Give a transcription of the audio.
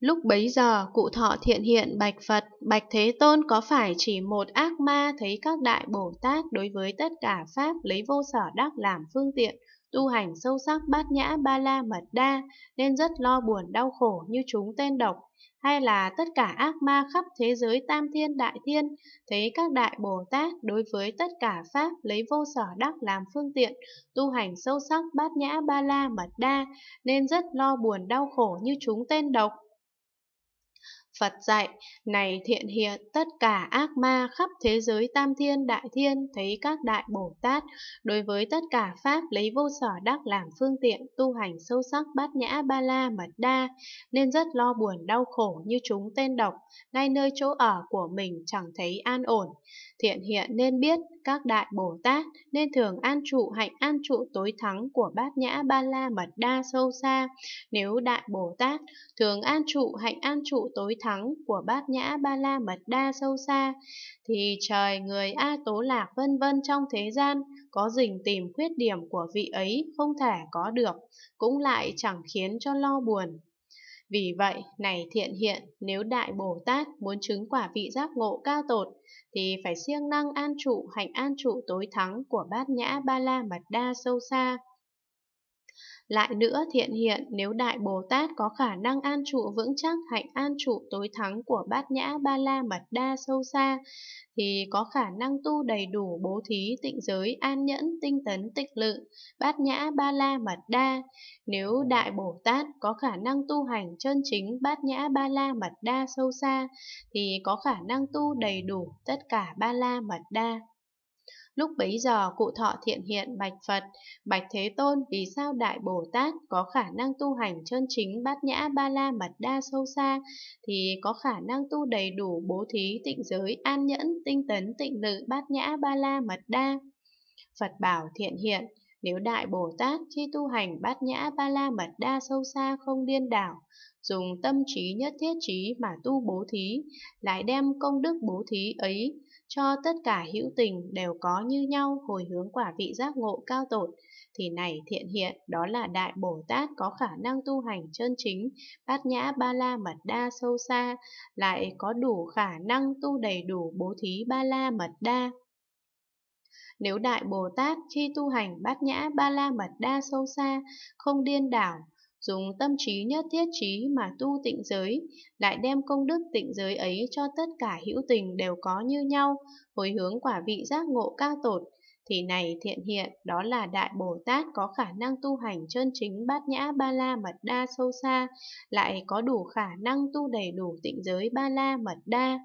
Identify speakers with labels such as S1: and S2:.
S1: Lúc bấy giờ, cụ thọ thiện hiện bạch Phật, bạch Thế Tôn có phải chỉ một ác ma thấy các đại Bồ Tát đối với tất cả Pháp lấy vô sở đắc làm phương tiện, tu hành sâu sắc bát nhã ba la mật đa, nên rất lo buồn đau khổ như chúng tên độc, hay là tất cả ác ma khắp thế giới tam thiên đại thiên, thấy các đại Bồ Tát đối với tất cả Pháp lấy vô sở đắc làm phương tiện, tu hành sâu sắc bát nhã ba la mật đa, nên rất lo buồn đau khổ như chúng tên độc. Phật dạy, này thiện hiện tất cả ác ma khắp thế giới tam thiên đại thiên thấy các đại Bồ Tát, đối với tất cả Pháp lấy vô sở đắc làm phương tiện tu hành sâu sắc bát nhã ba la mật đa, nên rất lo buồn đau khổ như chúng tên độc, ngay nơi chỗ ở của mình chẳng thấy an ổn. Thiện hiện nên biết các đại Bồ Tát nên thường an trụ hạnh an trụ tối thắng của bát nhã ba la mật đa sâu xa. Nếu đại Bồ Tát thường an trụ hạnh an trụ tối thắng trắng của bát nhã ba la mật đa sâu xa, thì trời người A Tố Lạc vân vân trong thế gian có dình tìm khuyết điểm của vị ấy không thể có được, cũng lại chẳng khiến cho lo buồn. Vì vậy, này thiện hiện, nếu Đại Bồ Tát muốn chứng quả vị giác ngộ cao tột, thì phải siêng năng an trụ hạnh an trụ tối thắng của bát nhã ba la mật đa sâu xa lại nữa thiện hiện nếu Đại Bồ Tát có khả năng an trụ vững chắc hạnh an trụ tối thắng của bát nhã ba la mật đa sâu xa, thì có khả năng tu đầy đủ bố thí tịnh giới an nhẫn tinh tấn tịch lự, bát nhã ba la mật đa. Nếu Đại Bồ Tát có khả năng tu hành chân chính bát nhã ba la mật đa sâu xa, thì có khả năng tu đầy đủ tất cả ba la mật đa. Lúc bấy giờ cụ thọ thiện hiện bạch Phật, bạch Thế Tôn vì sao Đại Bồ Tát có khả năng tu hành chân chính bát nhã ba la mật đa sâu xa thì có khả năng tu đầy đủ bố thí tịnh giới an nhẫn tinh tấn tịnh lự bát nhã ba la mật đa. Phật bảo thiện hiện, nếu Đại Bồ Tát khi tu hành bát nhã ba la mật đa sâu xa không điên đảo, dùng tâm trí nhất thiết trí mà tu bố thí, lại đem công đức bố thí ấy cho tất cả hữu tình đều có như nhau hồi hướng quả vị giác ngộ cao tột, thì này thiện hiện đó là Đại Bồ Tát có khả năng tu hành chân chính, bát nhã ba la mật đa sâu xa, lại có đủ khả năng tu đầy đủ bố thí ba la mật đa. Nếu Đại Bồ Tát khi tu hành bát nhã ba la mật đa sâu xa, không điên đảo, dùng tâm trí nhất thiết trí mà tu tịnh giới, lại đem công đức tịnh giới ấy cho tất cả hữu tình đều có như nhau, hồi hướng quả vị giác ngộ cao tột, thì này thiện hiện đó là Đại Bồ Tát có khả năng tu hành chân chính bát nhã ba la mật đa sâu xa, lại có đủ khả năng tu đầy đủ tịnh giới ba la mật đa.